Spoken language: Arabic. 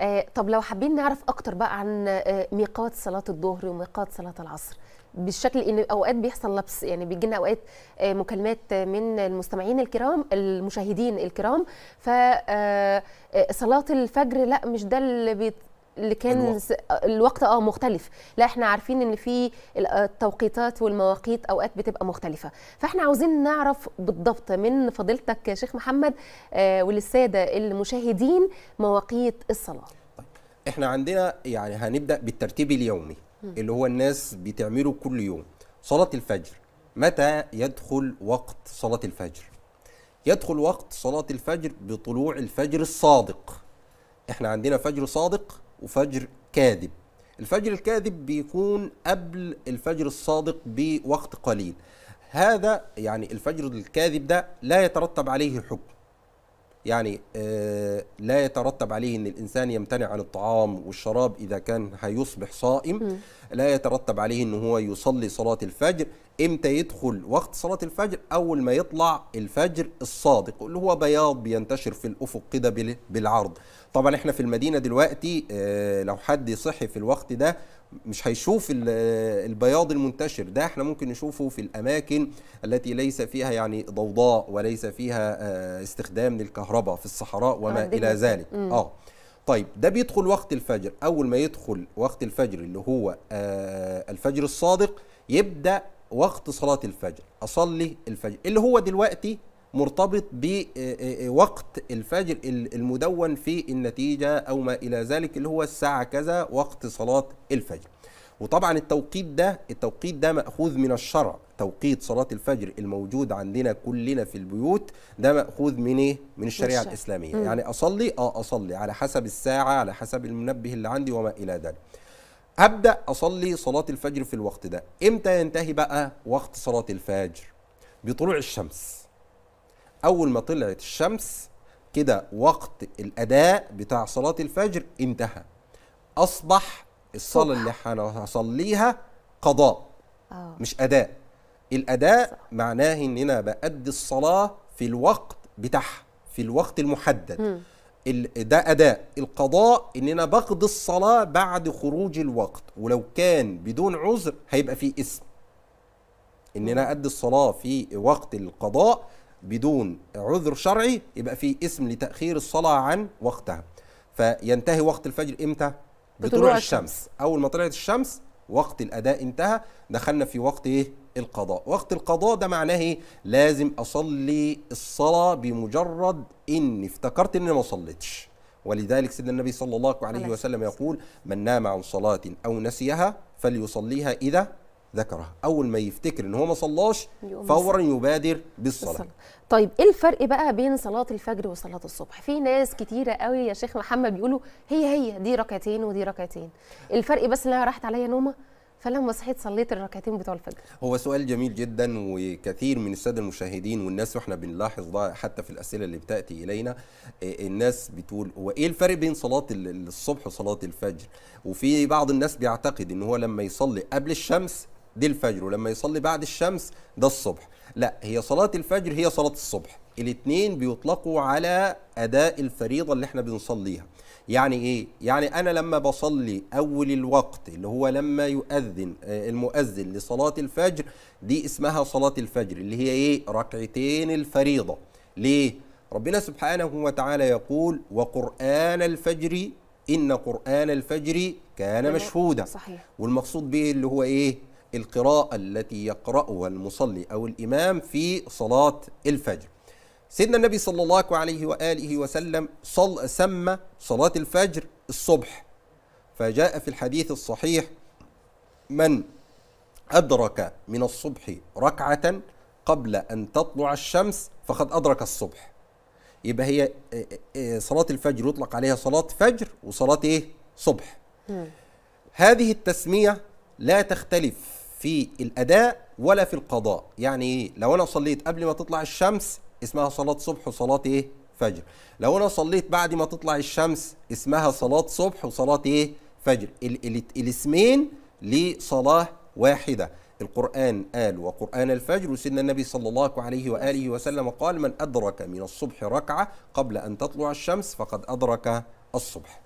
آه، طب لو حابين نعرف اكتر بقى عن آه، ميقات صلاه الظهر وميقات صلاه العصر بالشكل ان اوقات بيحصل لبس يعني بيجي لنا اوقات آه، مكالمات من المستمعين الكرام المشاهدين الكرام ف صلاه الفجر لا مش ده اللي اللي كان الوقت, الوقت اه مختلف لا احنا عارفين ان في آه، التوقيتات والمواقيت اوقات بتبقى مختلفه فاحنا عاوزين نعرف بالضبط من فضيلتك يا شيخ محمد آه وللساده المشاهدين مواقيت الصلاه طيب. احنا عندنا يعني هنبدا بالترتيب اليومي م. اللي هو الناس بتعمله كل يوم صلاه الفجر متى يدخل وقت صلاه الفجر يدخل وقت صلاه الفجر بطلوع الفجر الصادق احنا عندنا فجر صادق وفجر كاذب الفجر الكاذب بيكون قبل الفجر الصادق بوقت قليل هذا يعني الفجر الكاذب ده لا يترتب عليه حكم يعني آه، لا يترتب عليه ان الانسان يمتنع عن الطعام والشراب اذا كان هيصبح صائم لا يترتب عليه ان هو يصلي صلاه الفجر امتى يدخل وقت صلاه الفجر اول ما يطلع الفجر الصادق اللي هو بياض بينتشر في الافق كده بالعرض طبعا احنا في المدينه دلوقتي آه، لو حد صحي في الوقت ده مش هيشوف آه، البياض المنتشر ده احنا ممكن نشوفه في الاماكن التي ليس فيها يعني ضوضاء وليس فيها آه، استخدام للكهرباء في الصحراء وما الى ذلك اه طيب ده بيدخل وقت الفجر اول ما يدخل وقت الفجر اللي هو الفجر الصادق يبدا وقت صلاه الفجر اصلي الفجر اللي هو دلوقتي مرتبط بوقت آه، آه، آه، الفجر المدون في النتيجة أو ما إلى ذلك اللي هو الساعة كذا وقت صلاة الفجر وطبعا التوقيت ده التوقيت ده مأخوذ من الشرع توقيت صلاة الفجر الموجود عندنا كلنا في البيوت ده مأخوذ من ايه؟ من الشريعة مش. الإسلامية م. يعني أصلي اه أصلي على حسب الساعة على حسب المنبه اللي عندي وما إلى ذلك أبدأ أصلي صلاة الفجر في الوقت ده إمتى ينتهي بقى وقت صلاة الفجر؟ بطلوع الشمس اول ما طلعت الشمس كده وقت الاداء بتاع صلاه الفجر انتهى اصبح الصلاه اللي هنصليها قضاء أوه. مش اداء الاداء صح. معناه اننا بادي الصلاه في الوقت بتاعها في الوقت المحدد ال... ده اداء القضاء ان انا بقضي الصلاه بعد خروج الوقت ولو كان بدون عذر هيبقى فيه اسم ان انا ادي الصلاه في وقت القضاء بدون عذر شرعي يبقى في اسم لتأخير الصلاة عن وقتها فينتهي وقت الفجر إمتى؟ بطلوع الشمس أول ما طلعت الشمس وقت الأداء انتهى دخلنا في وقت إيه؟ القضاء وقت القضاء ده معناه إيه؟ لازم أصلي الصلاة بمجرد إني افتكرت إني ما صليتش ولذلك سيدنا النبي صلى الله عليه وسلم يقول من نام عن صلاة أو نسيها فليصليها إذا ذكرها اول ما يفتكر ان هو ما صلاش فورا يبادر بالصلاه الصلاة. طيب ايه الفرق بقى بين صلاه الفجر وصلاه الصبح في ناس كتيره قوي يا شيخ محمد بيقولوا هي هي دي ركعتين ودي ركعتين الفرق بس انها راحت عليا نومه فلما صحيت صليت الركعتين بتوع الفجر هو سؤال جميل جدا وكثير من الساده المشاهدين والناس واحنا بنلاحظ ده حتى في الاسئله اللي بتاتي الينا آه، الناس بتقول هو ايه الفرق بين صلاه الصبح وصلاه الفجر وفي بعض الناس بيعتقد ان هو لما يصلي قبل الشمس دي الفجر ولما يصلي بعد الشمس ده الصبح لا هي صلاة الفجر هي صلاة الصبح الاثنين بيطلقوا على أداء الفريضة اللي احنا بنصليها يعني ايه؟ يعني أنا لما بصلي أول الوقت اللي هو لما يؤذن آه، المؤذن لصلاة الفجر دي اسمها صلاة الفجر اللي هي ايه؟ ركعتين الفريضة ليه؟ ربنا سبحانه وتعالى يقول وقرآن الفجر إن قرآن الفجر كان مشهودا صحيح. والمقصود به اللي هو ايه؟ القراءة التي يقرأها المصلي أو الإمام في صلاة الفجر سيدنا النبي صلى الله عليه وآله وسلم صل سمى صلاة الفجر الصبح فجاء في الحديث الصحيح من أدرك من الصبح ركعة قبل أن تطلع الشمس فقد أدرك الصبح يبقى هي صلاة الفجر يطلق عليها صلاة فجر وصلاة إيه؟ صبح هذه التسمية لا تختلف في الاداء ولا في القضاء يعني لو انا صليت قبل ما تطلع الشمس اسمها صلاه صبح وصلاه ايه فجر لو انا صليت بعد ما تطلع الشمس اسمها صلاه صبح وصلاه ايه فجر ال ال الاسمين لصلاه واحده القرآن قال وقرآن الفجر وسيدنا النبي صلى الله عليه وآله وسلم قال من أدرك من الصبح ركعة قبل أن تطلع الشمس فقد أدرك الصبح